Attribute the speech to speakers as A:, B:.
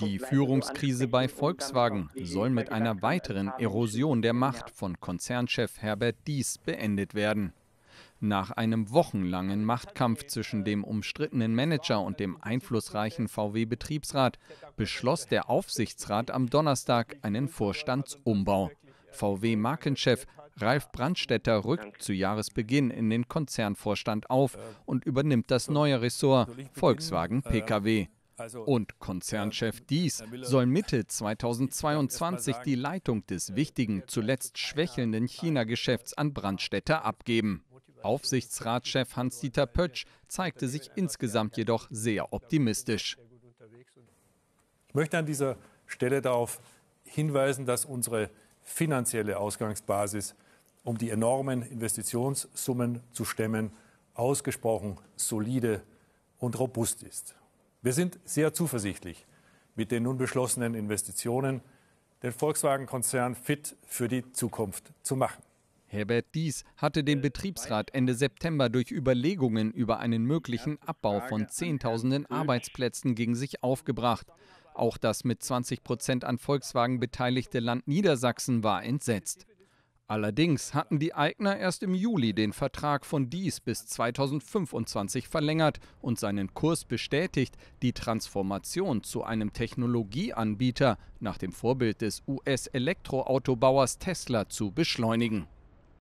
A: Die Führungskrise bei Volkswagen soll mit einer weiteren Erosion der Macht von Konzernchef Herbert Dies beendet werden. Nach einem wochenlangen Machtkampf zwischen äh, dem umstrittenen Manager und dem einflussreichen VW-Betriebsrat beschloss der Aufsichtsrat am Donnerstag einen Vorstandsumbau. VW-Markenchef Ralf Brandstätter rückt zu Jahresbeginn in den Konzernvorstand auf äh, und übernimmt das neue Ressort Volkswagen Pkw. Äh, also, und äh, Konzernchef Dies soll Mitte 2022 die Leitung des äh, wichtigen, zuletzt schwächelnden China-Geschäfts an Brandstätter abgeben. Aufsichtsratschef
B: Hans-Dieter Pötsch zeigte sich insgesamt jedoch sehr optimistisch. Ich möchte an dieser Stelle darauf hinweisen, dass unsere finanzielle Ausgangsbasis, um die enormen Investitionssummen zu stemmen, ausgesprochen solide und robust ist. Wir sind sehr zuversichtlich mit den nun beschlossenen Investitionen, den Volkswagen-Konzern fit für die Zukunft zu machen. Herbert Dies hatte den Betriebsrat Ende September durch
A: Überlegungen über einen möglichen Abbau von Zehntausenden Arbeitsplätzen gegen sich aufgebracht. Auch das mit 20 Prozent an Volkswagen beteiligte Land Niedersachsen war entsetzt. Allerdings hatten die Eigner erst im Juli den Vertrag von Dies bis 2025 verlängert und seinen Kurs bestätigt, die Transformation zu einem Technologieanbieter nach dem Vorbild des US-Elektroautobauers Tesla zu beschleunigen.